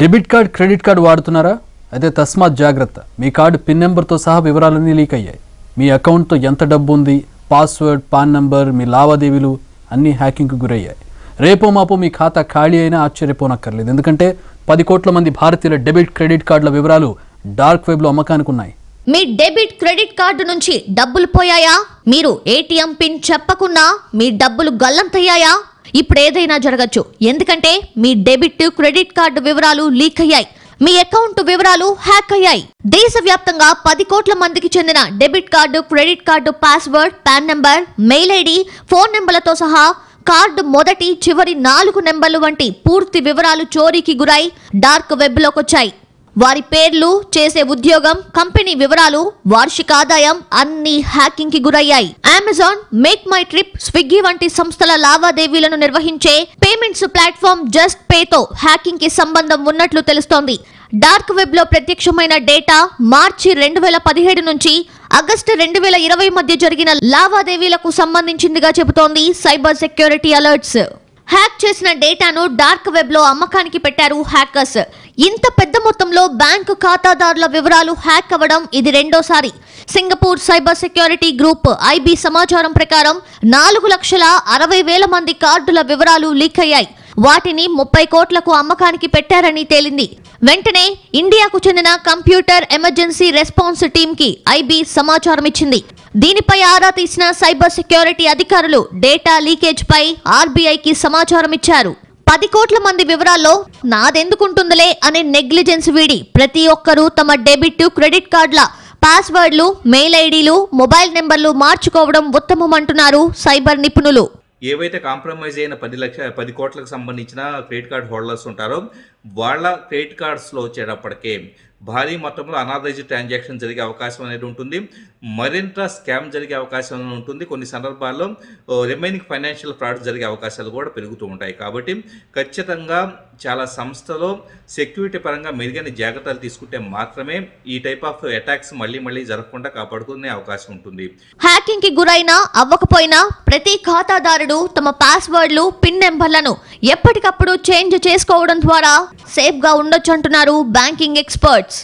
debit card credit card వాడుతున్నారా అయితే తస్మాత్ జాగ్రత్త మీ కార్డు పిన్ నెంబర్తో సహా వివరాలన్నీ లీక్ అయ్యాయి మీ అకౌంట్తో ఎంత డబ్బు ఉంది పాస్వర్డ్ పాన్ నంబర్ మీ లావాదేవీలు అన్నీ హ్యాకింగ్కు గురయ్యాయి రేపో మాపో మీ ఖాతా ఖాళీ అయినా ఆశ్చర్యపోనక్కర్లేదు ఎందుకంటే పది కోట్ల మంది భారతీయుల డెబిట్ క్రెడిట్ కార్డుల వివరాలు డార్క్ వెబ్లో అమ్మకానికి ఉన్నాయి మీ డెబిట్ క్రెడిట్ కార్డు నుంచి డబ్బులు పోయాయా మీరు ఏటీఎం పిన్ చెప్పకుండా మీ డబ్బులు గల్లంతయ్యాయా ఇప్పుడు ఏదైనా జరగచ్చు ఎందుకంటే మీ డెబిట్ క్రెడిట్ కార్డు వివరాలు లీక్ అయ్యాయి మీ అకౌంట్ వివరాలు హ్యాక్ అయ్యాయి దేశవ్యాప్తంగా పది కోట్ల మందికి చెందిన debit card credit card password PAN number mail ID phone నెంబర్లతో సహా కార్డు మొదటి చివరి నాలుగు నెంబర్లు వంటి పూర్తి వివరాలు చోరీకి గురై డార్క్ వెబ్లోకొచ్చాయి వారి పేర్లు చేసే ఉద్యోగం కంపెనీ వివరాలు వార్షిక ఆదాయం అన్ని హ్యాకింగ్ కి గురయ్యాయి Amazon Make My Trip Swiggy వంటి సంస్థల లావాదేవీలను నిర్వహించే పేమెంట్స్ ప్లాట్ఫామ్ జస్ట్ పేతో హ్యాకింగ్ కి సంబంధం ఉన్నట్లు తెలుస్తోంది డార్క్ వెబ్ లో ప్రత్యక్షమైన డేటా మార్చి రెండు వేల పదిహేడు నుంచి ఆగస్టు రెండు వేల ఇరవై మధ్య జరిగిన లావాదేవీలకు సంబంధించిందిగా చెబుతోంది సైబర్ సెక్యూరిటీ అలర్ట్స్ హ్యాక్ చేసిన డేటాను డార్క్ వెబ్ లో అమ్మకానికి పెట్టారు హ్యాకర్స్ ఇంత పెద్ద మొత్తంలో బ్యాంకు ఖాతాదారుల వివరాలు హ్యాక్ అవ్వడం ఇది రెండోసారి Singapore cyber security group IB సమాచారం ప్రకారం నాలుగు లక్షల అరవై వేల మంది కార్డుల వివరాలు లీక్ అయ్యాయి వాటిని ముప్పై కోట్లకు అమ్మకానికి పెట్టారని తేలింది వెంటనే ఇండియాకు చెందిన కంప్యూటర్ ఎమర్జెన్సీ రెస్పాన్స్ కి ఐబీ సమాచారం ఇచ్చింది దీనిపై ఆరా తీసిన సైబర్ సెక్యూరిటీ అధికారులు డేటా లీకేజ్పై ఆర్బీఐకి సమాచారం ఇచ్చారు పది కోట్ల మంది వివరాల్లో నాదెందుకుంటుందిలే అనే నెగ్లిజెన్స్ వీడి ప్రతి ఒక్కరూ తమ డెబిట్ క్రెడిట్ కార్డుల పాస్వర్డ్లు మెయిల్ ఐడీలు మొబైల్ నెంబర్లు మార్చుకోవడం ఉత్తమం అంటున్నారు సైబర్ నిపుణులు ఏవైతే కాంప్రమైజ్ అయిన పది లక్ష పది కోట్లకు సంబంధించిన క్రెడిట్ కార్డ్ హోల్డర్స్ ఉంటారో వాళ్ళ క్రెడిట్ కార్డ్స్లో వచ్చేటప్పటికే భారీ మొత్తంలో అనాథైజ్డ్ ట్రాన్సాక్షన్ జరిగే అవకాశం అనేది ఉంటుంది మరింత స్కామ్ జరిగే అవకాశం అనేది ఉంటుంది కొన్ని సందర్భాల్లో రిమైనింగ్ ఫైనాన్షియల్ ఫ్రాడ్ జరిగే అవకాశాలు కూడా పెరుగుతూ ఉంటాయి కాబట్టి ఖచ్చితంగా చాలా సంస్థలో సెక్యూరిటీ పరంగా మెరుగైన జాగ్రత్తలు తీసుకుంటే మాత్రమే ఈ టైప్ ఆఫ్ అటాక్స్ మళ్ళీ మళ్ళీ జరగకుండా కాపాడుకునే అవకాశం ఉంటుంది హ్యాకింగ్ కి గురైనా అవ్వకపోయినా ప్రతి ఖాతాదారుడు తమ పాస్వర్డ్లు పిన్ నెంబర్లను ఎప్పటికప్పుడు చేంజ్ చేసుకోవడం ద్వారా సేఫ్గా ఉండొచ్చు అంటున్నారు బ్యాంకింగ్ ఎక్స్పర్ట్స్